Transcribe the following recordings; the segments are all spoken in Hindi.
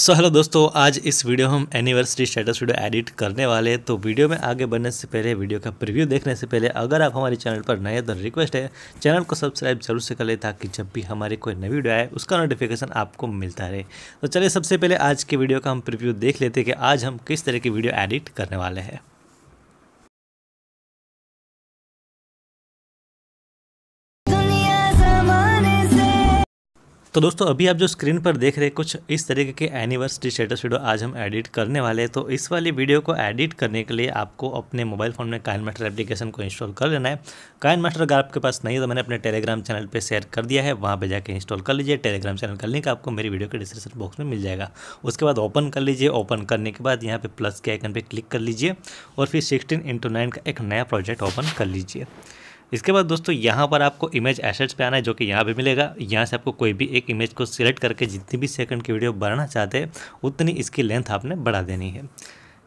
सो हेलो दोस्तों आज इस वीडियो हम एनिवर्सरी स्टेटस वीडियो एडिट करने वाले हैं तो वीडियो में आगे बढ़ने से पहले वीडियो का प्रीव्यू देखने से पहले अगर आप हमारे चैनल पर नए तो रिक्वेस्ट है चैनल को सब्सक्राइब जरूर से कर ले ताकि जब भी हमारी कोई नई वीडियो आए उसका नोटिफिकेशन आपको मिलता रहे तो चलिए सबसे पहले आज के वीडियो का हम प्रिव्यू देख लेते कि आज हम किस तरह की वीडियो एडिट करने वाले हैं तो दोस्तों अभी आप जो स्क्रीन पर देख रहे कुछ इस तरीके के एनिवर्सरी स्टेटस वीडियो आज हम एडिट करने वाले हैं तो इस वाली वीडियो को एडिट करने के लिए आपको अपने मोबाइल फ़ोन में कायन मास्टर एप्लीकेशन को इंस्टॉल कर लेना है कायन मास्टर अगर आपके पास नहीं है तो मैंने अपने टेलीग्राम चैनल पर शेयर कर दिया है वहाँ पर जाकर इंस्टॉल कर लीजिए टेलीग्राम चैनल का लिंक आपको मेरी वीडियो के डिस्क्रिप्शन बॉक्स में मिल जाएगा उसके बाद ओपन कर लीजिए ओपन करने के बाद यहाँ पर प्लस के आइकन पर क्लिक कर लीजिए और फिर सिक्सटीन इंटू नाइन का एक नया प्रोजेक्ट ओपन कर लीजिए इसके बाद दोस्तों यहाँ पर आपको इमेज एसेट्स पे आना है जो कि यहाँ पे मिलेगा यहाँ से आपको कोई भी एक इमेज को सिलेक्ट करके जितनी भी सेकंड की वीडियो बनाना चाहते हैं उतनी इसकी लेंथ आपने बढ़ा देनी है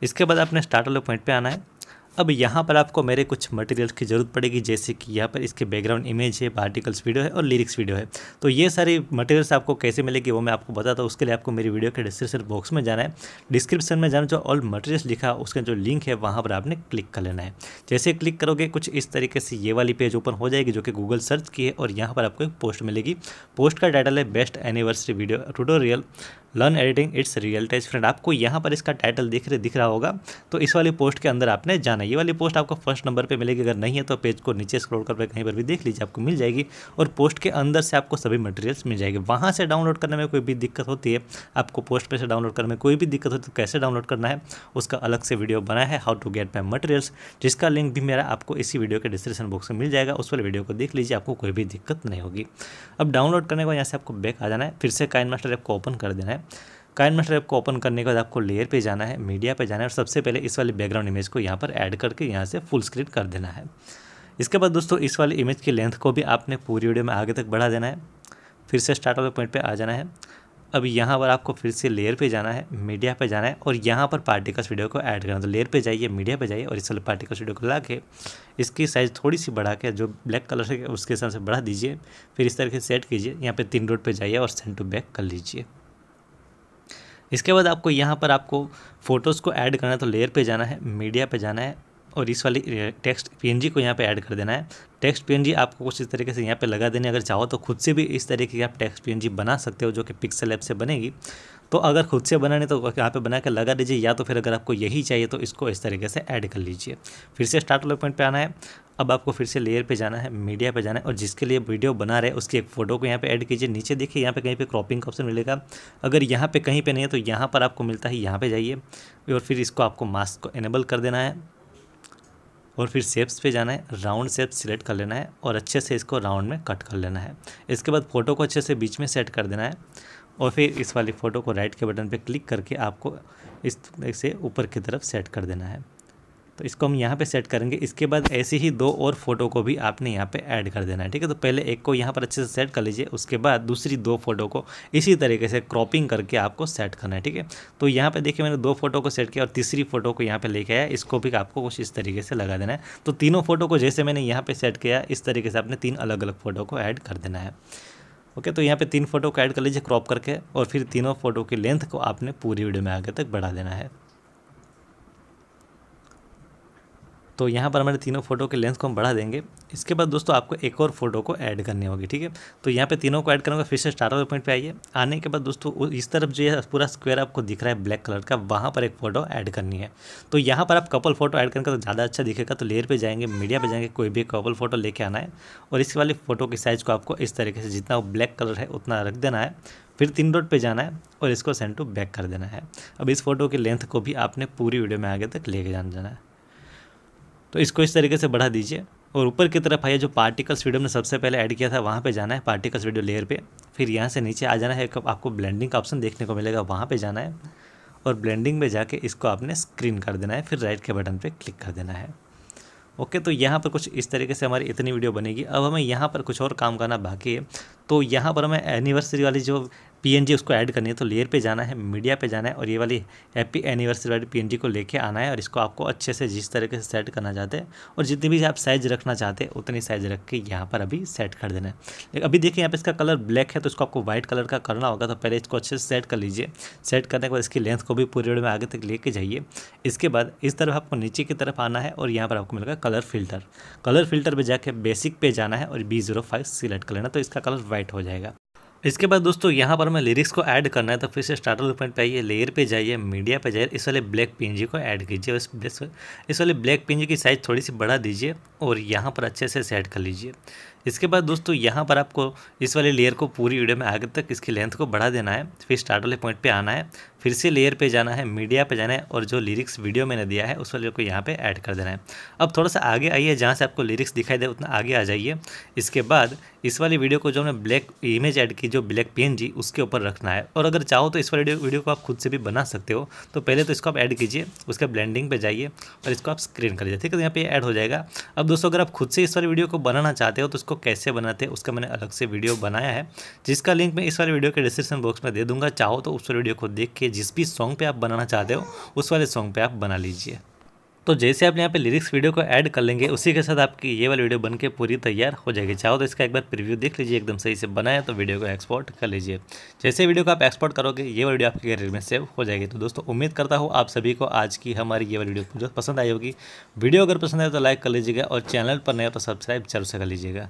इसके बाद आपने स्टार्ट वाले पॉइंट पे आना है अब यहाँ पर आपको मेरे कुछ मटेरियल्स की ज़रूरत पड़ेगी जैसे कि यहाँ पर इसके बैकग्राउंड इमेज है पार्टिकल्स वीडियो है और लिरिक्स वीडियो है तो ये सारी मटेरियल्स आपको कैसे मिलेगी वो मैं आपको बताता हूँ उसके लिए आपको मेरी वीडियो के डिस्क्रिप्शन बॉक्स में जाना है डिस्क्रिप्शन में जाना जो ऑल मटेरियल्स लिखा उसका जो लिंक है वहाँ पर आपने क्लिक कर लेना है जैसे क्लिक करोगे कुछ इस तरीके से ये वाली पेज ओपन हो जाएगी जो कि गूगल सर्च की है और यहाँ पर आपको एक पोस्ट मिलेगी पोस्ट का टाइटल है best anniversary video tutorial learn editing it's real ties friend आपको यहाँ पर इसका टाइटल दिख रहे दिख रहा होगा तो इस वाली पोस्ट के अंदर आपने जाना ये वाली पोस्ट आपको फर्स्ट नंबर पर मिलेगी अगर नहीं है तो पेज को नीचे स्क्रॉल कर कहीं पर भी देख लीजिए आपको मिल जाएगी और पोस्ट के अंदर से आपको सभी मटेरियल्स मिल जाएगी वहाँ से डाउनलोड करने में कोई भी दिक्कत होती है आपको पोस्ट पर से डाउनलोड करने में कोई भी दिक्कत होती है तो कैसे डाउनलोड करना है उसका अलग से वीडियो बना है how to get my materials जिसका लिंक भी मेरा आपको इसी वीडियो के डिस्क्रिप्शन बॉक्स में मिल जाएगा उस वाले वीडियो को देख लीजिए आपको कोई भी दिक्कत नहीं होगी अब डाउनलोड करने के बाद यहाँ से आपको बैक आ जाना है फिर से काइन मास्टर ऐप को ओपन कर देना है काइन मास्टर ऐप को ओपन करने के बाद आपको लेयर पे जाना है मीडिया पे जाना है और सबसे पहले इस वाले बैकग्राउंड इमेज को यहाँ पर ऐड करके यहाँ से फुल स्क्रीन कर देना है इसके बाद दोस्तों इस वाली इमेज की लेंथ को भी आपने पूरी वीडियो में आगे तक बढ़ा देना है फिर से स्टार्ट वाले पॉइंट पर आ जाना है अब यहाँ पर आपको फिर से लेयर पे जाना है मीडिया पे जाना है और यहाँ पर पार्टिकल्स वीडियो को ऐड करना तो लेयर पे जाइए मीडिया पे जाइए और इस वाले पार्टिकल्स वीडियो को ला के इसकी साइज़ थोड़ी सी बढ़ा के जो ब्लैक कलर है उसके हिसाब से बढ़ा दीजिए फिर इस तरह से सेट कीजिए यहाँ पे तीन रोड पे जाइए और सेंड टू बैक कर लीजिए इसके बाद आपको यहाँ पर आपको फ़ोटोज़ को ऐड करना है तो लेयर पे जाना है मीडिया पे जाना है और इस वाली टेक्स्ट पीएनजी को यहाँ पे ऐड कर देना है टेक्स्ट पीएनजी आपको कुछ इस तरीके से यहाँ पे लगा देने अगर चाहो तो खुद से भी इस तरीके की आप टेक्स्ट पीएनजी बना सकते हो जो कि पिक्सल ऐप से बनेगी तो अगर खुद से बनाने तो यहाँ पे बना के लगा दीजिए या तो फिर अगर आपको यही चाहिए तो इसको इस तरीके से ऐड कर लीजिए फिर से स्टार्ट वाले पॉइंट पर आना है अब आपको फिर से लेयर पे जाना है मीडिया पे जाना है और जिसके लिए वीडियो बना रहे उसकी एक फ़ोटो को यहाँ पे ऐड कीजिए नीचे देखिए यहाँ पे कहीं पे क्रॉपिंग का ऑप्शन मिलेगा अगर यहाँ पे कहीं पे नहीं है तो यहाँ पर आपको मिलता है यहाँ पे जाइए और फिर इसको आपको मास्क को इनेबल कर देना है और फिर सेप्स पे जाना है राउंड शेप सिलेक्ट कर लेना है और अच्छे से इसको राउंड में कट कर लेना है इसके बाद फ़ोटो को अच्छे से बीच में सेट कर देना है और फिर इस वाली फ़ोटो को राइट के बटन पर क्लिक करके आपको इस से ऊपर की तरफ सेट कर देना है तो इसको हम यहाँ पे सेट करेंगे इसके बाद ऐसे ही दो और फोटो को भी आपने यहाँ पे ऐड कर देना है ठीक है तो पहले एक को यहाँ पर अच्छे से सेट कर लीजिए उसके बाद दूसरी दो फोटो को इसी तरीके से क्रॉपिंग करके आपको सेट करना है ठीक है तो यहाँ पे देखिए मैंने दो फोटो को सेट किया और तीसरी फोटो को यहाँ पर लेके आया इसको भी आपको कुछ इस तरीके से लगा देना है तो तीनों फोटो को जैसे मैंने यहाँ पर सेट किया इस तरीके से आपने तीन अलग अलग फ़ोटो को ऐड कर देना है ओके तो यहाँ पे तीन फोटो को ऐड कर लीजिए क्रॉप करके और फिर तीनों फोटो की लेंथ को आपने पूरी वीडियो में आगे तक बढ़ा देना है तो यहाँ पर हमारे तीनों फ़ोटो के लेंस को हम बढ़ा देंगे इसके बाद दोस्तों आपको एक और फोटो को ऐड करनी होगी ठीक है तो यहाँ पे तीनों को ऐड करूँगा फिर से स्टार्ट वाले पॉइंट पे आइए आने के बाद दोस्तों इस तरफ जो है पूरा स्क्वायर आपको दिख रहा है ब्लैक कलर का वहाँ पर एक फ़ोटो ऐड करनी है तो यहाँ पर आप कपल फोटो ऐड करेंगे तो ज़्यादा अच्छा दिखेगा तो लेयर पर जाएंगे मीडिया पर जाएंगे कोई भी कपल फोटो लेके आना है और इस वाली फ़ोटो की साइज़ को आपको इस तरीके से जितना ब्लैक कलर है उतना रख देना है फिर तीन डॉट पे जाना है और इसको सेंड टू बैक कर देना है अब इस फोटो की लेंथ को भी आपने पूरी वीडियो में आगे तक लेके जाना है तो इसको इस तरीके से बढ़ा दीजिए और ऊपर की तरफ आइए जो पार्टिकल्स वीडियो ने सबसे पहले ऐड किया था वहाँ पे जाना है पार्टिकल्स वीडियो लेयर पे फिर यहाँ से नीचे आ जाना है एक आपको ब्लेंडिंग का ऑप्शन देखने को मिलेगा वहाँ पे जाना है और ब्लेंडिंग में जाके इसको आपने स्क्रीन कर देना है फिर राइट के बटन पर क्लिक कर देना है ओके तो यहाँ पर कुछ इस तरीके से हमारी इतनी वीडियो बनेगी अब हमें यहाँ पर कुछ और काम करना बाकी है तो यहाँ पर हमें एनिवर्सरी वाली जो पी उसको ऐड करनी है तो लेयर पे जाना है मीडिया पे जाना है और ये वाली हैप्पी एनिवर्सरी वाली पी को लेके आना है और इसको आपको अच्छे से जिस तरीके से सेट करना चाहते हैं और जितनी भी आप साइज़ रखना चाहते हैं उतनी साइज़ रख के यहाँ पर अभी सेट कर देना है अभी देखिए यहाँ पे इसका कलर ब्लैक है तो इसको आपको व्हाइट कलर का करना होगा तो पहले इसको अच्छे से सेट कर लीजिए सेट करने के बाद इसकी लेंथ को भी पूरी वीडियो में आगे तक लेके जाइए इसके बाद इस तरफ आपको नीचे की तरफ आना है और यहाँ पर आपको मिलेगा कलर फिल्टर कलर फिल्टर पर जाके बेसिक पे जाना है और बी जीरो फाइव सिलेक्ट कर लेना तो इसका कलर वाइट हो जाएगा इसके बाद दोस्तों यहाँ पर हमें लिरिक्स को ऐड करना है तो फिर से स्टार्टर पॉइंट पे आइए लेयर पे जाइए मीडिया पे जाइए इस वाले ब्लैक पिंजी को ऐड कीजिए इस इस वाले ब्लैक पिंजी की साइज़ थोड़ी सी बढ़ा दीजिए और यहाँ पर अच्छे से सेट कर लीजिए इसके बाद दोस्तों यहाँ पर आपको इस वाले लेयर को पूरी वीडियो में आगे तक इसकी लेंथ को बढ़ा देना है फिर स्टार्ट वाले पॉइंट पे आना है फिर से लेयर पे जाना है मीडिया पे जाना है और जो लिरिक्स वीडियो मैंने दिया है उस वाले को यहाँ पे ऐड कर देना है अब थोड़ा सा आगे आइए जहाँ से आपको लिरिक्स दिखाई दे उतना आगे आ जाइए इसके बाद इस वाली वीडियो को जो हमने ब्लैक इमेज ऐड की जो ब्लैक पेन जी उसके ऊपर रखना है और अगर चाहो तो इस वाली वीडियो को आप खुद से भी बना सकते हो तो पहले तो इसको आप ऐड कीजिए उसके ब्लैंडिंग पर जाइए और इसको आप स्क्रीन कर लीजिए ठीक है तो यहाँ पर ऐड हो जाएगा अब दोस्तों अगर आप खुद से इस वाली वीडियो को बनाना चाहते हो तो उसको इसको कैसे बनाते हैं उसका मैंने अलग से वीडियो बनाया है जिसका लिंक मैं इस वाले वीडियो के डिस्क्रिप्शन बॉक्स में दे दूंगा चाहो तो उस वीडियो को देख के जिस भी सॉन्ग पर आप बनाना चाहते हो उस वाले सॉन्ग पर आप बना लीजिए तो जैसे आप यहाँ पे लिरिक्स वीडियो को ऐड कर लेंगे उसी के साथ आपकी ये वाली वीडियो बनके पूरी तैयार हो जाएगी चाहो तो इसका एक बार प्रीव्यू देख लीजिए एकदम सही से बनाया तो वीडियो को एक्सपोर्ट कर लीजिए जैसे वीडियो को आप एक्सपोर्ट करोगे ये वीडियो आपके करियर में सेव हो जाएगी तो दोस्तों उम्मीद करता हूँ आप सभी को आज की हमारी ये वाली वीडियो पसंद आई होगी वीडियो अगर पसंद आए तो लाइक कर लीजिएगा और चैनल पर नया तो सब्सक्राइब जरूर से कर लीजिएगा